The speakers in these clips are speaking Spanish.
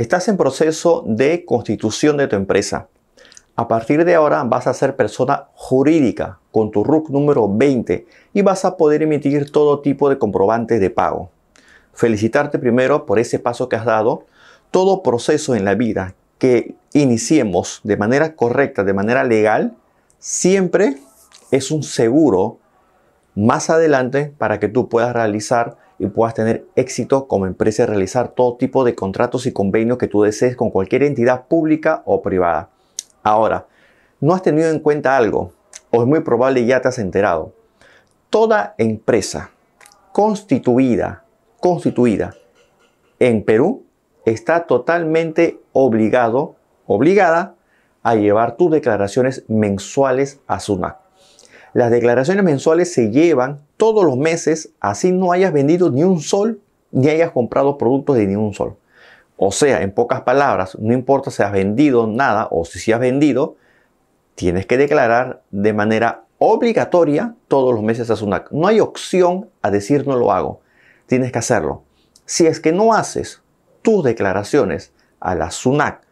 Estás en proceso de constitución de tu empresa. A partir de ahora vas a ser persona jurídica con tu RUC número 20 y vas a poder emitir todo tipo de comprobantes de pago. Felicitarte primero por ese paso que has dado. Todo proceso en la vida que iniciemos de manera correcta, de manera legal, siempre es un seguro más adelante para que tú puedas realizar y puedas tener éxito como empresa y realizar todo tipo de contratos y convenios que tú desees con cualquier entidad pública o privada. Ahora, no has tenido en cuenta algo, o es muy probable ya te has enterado. Toda empresa constituida, constituida en Perú está totalmente obligado, obligada a llevar tus declaraciones mensuales a SUNAT. Las declaraciones mensuales se llevan todos los meses, así no hayas vendido ni un sol, ni hayas comprado productos de ni un sol. O sea, en pocas palabras, no importa si has vendido nada o si sí has vendido, tienes que declarar de manera obligatoria todos los meses a SUNAC. No hay opción a decir no lo hago. Tienes que hacerlo. Si es que no haces tus declaraciones a la SUNAC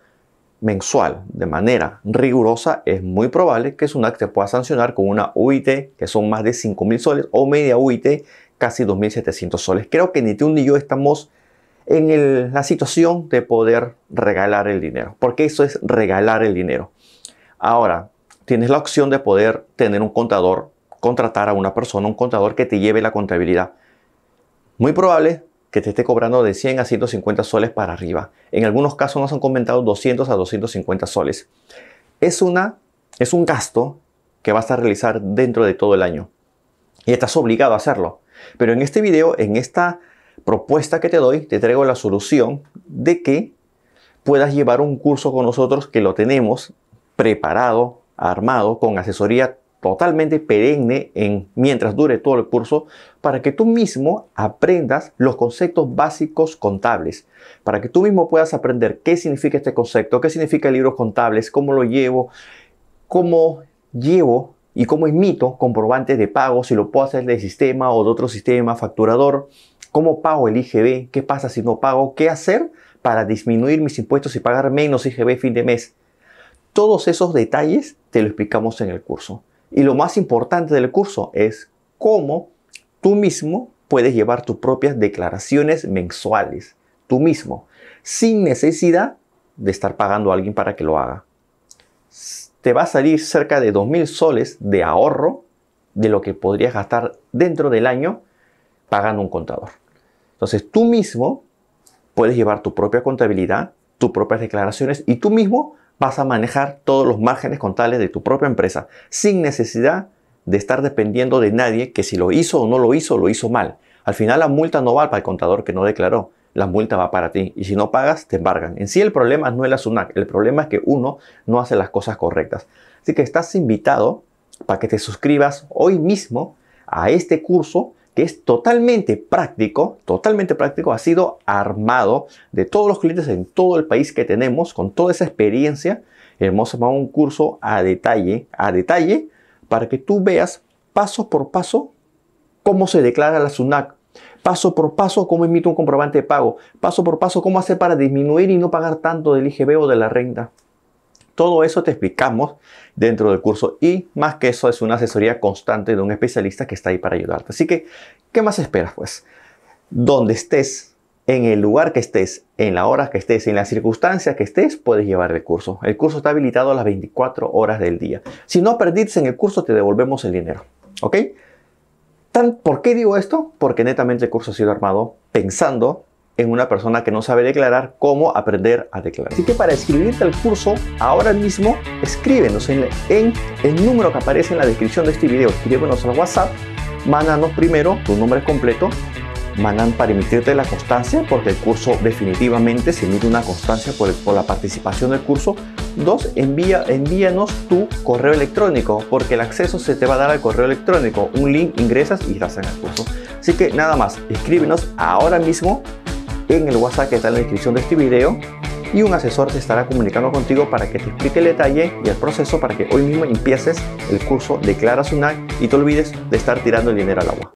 mensual de manera rigurosa, es muy probable que es que te pueda sancionar con una UIT que son más de mil soles o media UIT casi 2.700 soles. Creo que ni tú ni yo estamos en la situación de poder regalar el dinero, porque eso es regalar el dinero. Ahora, tienes la opción de poder tener un contador, contratar a una persona, un contador que te lleve la contabilidad. Muy probable que te esté cobrando de 100 a 150 soles para arriba. En algunos casos nos han comentado 200 a 250 soles. Es, una, es un gasto que vas a realizar dentro de todo el año y estás obligado a hacerlo. Pero en este video, en esta propuesta que te doy, te traigo la solución de que puedas llevar un curso con nosotros que lo tenemos preparado, armado, con asesoría totalmente perenne en, mientras dure todo el curso para que tú mismo aprendas los conceptos básicos contables, para que tú mismo puedas aprender qué significa este concepto, qué significa libros contables, cómo lo llevo, cómo llevo y cómo emito comprobantes de pago, si lo puedo hacer del sistema o de otro sistema facturador, cómo pago el IGB, qué pasa si no pago, qué hacer para disminuir mis impuestos y pagar menos IGB fin de mes. Todos esos detalles te lo explicamos en el curso. Y lo más importante del curso es cómo tú mismo puedes llevar tus propias declaraciones mensuales, tú mismo, sin necesidad de estar pagando a alguien para que lo haga. Te va a salir cerca de 2.000 soles de ahorro de lo que podrías gastar dentro del año pagando un contador. Entonces tú mismo puedes llevar tu propia contabilidad, tus propias declaraciones y tú mismo vas a manejar todos los márgenes contables de tu propia empresa sin necesidad de estar dependiendo de nadie que si lo hizo o no lo hizo, lo hizo mal. Al final la multa no va para el contador que no declaró, la multa va para ti y si no pagas te embargan. En sí el problema no es la SUNAC, el problema es que uno no hace las cosas correctas. Así que estás invitado para que te suscribas hoy mismo a este curso que es totalmente práctico, totalmente práctico, ha sido armado de todos los clientes en todo el país que tenemos, con toda esa experiencia. Hemos armado un curso a detalle, a detalle, para que tú veas paso por paso cómo se declara la SUNAC, paso por paso cómo emite un comprobante de pago, paso por paso cómo hacer para disminuir y no pagar tanto del IGB o de la renta. Todo eso te explicamos dentro del curso y más que eso es una asesoría constante de un especialista que está ahí para ayudarte. Así que, ¿qué más esperas? Pues, donde estés, en el lugar que estés, en la hora que estés, en las circunstancias que estés, puedes llevar el curso. El curso está habilitado a las 24 horas del día. Si no perdiste en el curso, te devolvemos el dinero. ¿Ok? ¿Por qué digo esto? Porque netamente el curso ha sido armado pensando en una persona que no sabe declarar, cómo aprender a declarar. Así que para escribirte al curso, ahora mismo escríbenos en, el número que aparece en la descripción de este video. Escríbenos al WhatsApp, mándanos primero tu nombre completo, mandan para emitirte la constancia, porque el curso definitivamente se emite una constancia por, la participación del curso. Dos, envía, envíanos tu correo electrónico, porque el acceso se te va a dar al correo electrónico. Un link ingresas y estás en el curso. Así que nada más, escríbenos ahora mismo en el WhatsApp que está en la descripción de este video y un asesor te estará comunicando contigo para que te explique el detalle y el proceso para que hoy mismo empieces el curso de Clara y te olvides de estar tirando el dinero al agua.